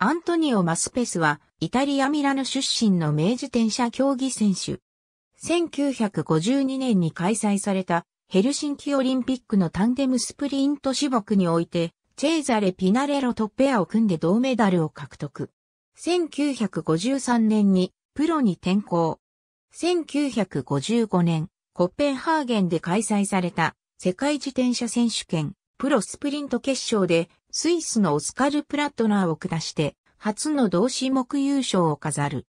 アントニオ・マスペスは、イタリア・ミラノ出身の名自転車競技選手。1952年に開催されたヘルシンキオリンピックのタンデムスプリント種目において、チェーザレ・ピナレロとペアを組んで銅メダルを獲得。1953年にプロに転向。1955年、コッペンハーゲンで開催された世界自転車選手権プロスプリント決勝でスイスのオスカル・プラットナーを下して、初の同種目優勝を飾る。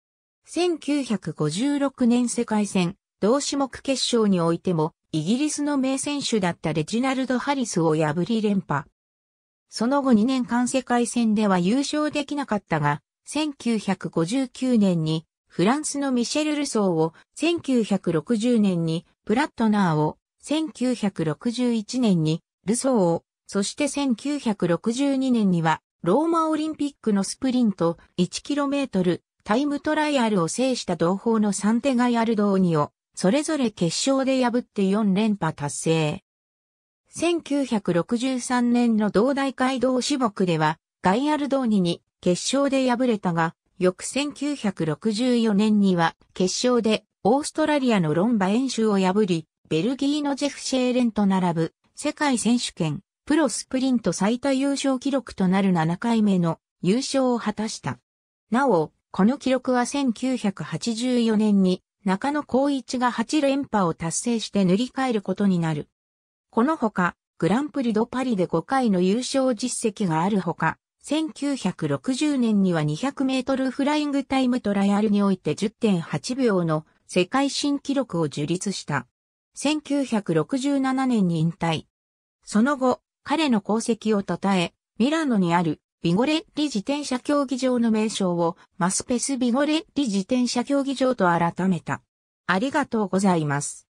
1956年世界戦、同種目決勝においても、イギリスの名選手だったレジナルド・ハリスを破り連覇。その後2年間世界戦では優勝できなかったが、1959年にフランスのミシェル・ルソーを、1960年にプラットナーを、1961年にルソーを、そして1962年には、ローマオリンピックのスプリント 1km タイムトライアルを制した同胞のサンテガイアルドーニを、それぞれ決勝で破って4連覇達成。1963年の同大会同種目では、ガイアルドーニに決勝で敗れたが、翌1964年には決勝でオーストラリアのロンバ演習を破り、ベルギーのジェフ・シェーレンと並ぶ世界選手権プロスプリント最多優勝記録となる7回目の優勝を果たした。なお、この記録は1984年に中野光一が8連覇を達成して塗り替えることになる。このほか、グランプリドパリで5回の優勝実績があるほか、1960年には200メートルフライングタイムトライアルにおいて10.8秒の世界新記録を樹立した。1967年に引退。その後、彼の功績を称え、ミラノにあるビゴレッリ自転車競技場の名称をマスペスビゴレッリ自転車競技場と改めた。ありがとうございます。